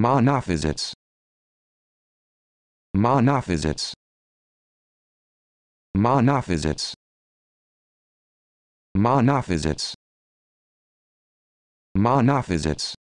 Monophysites. Monophysites. Monophysites. Monophysites. Monophysites.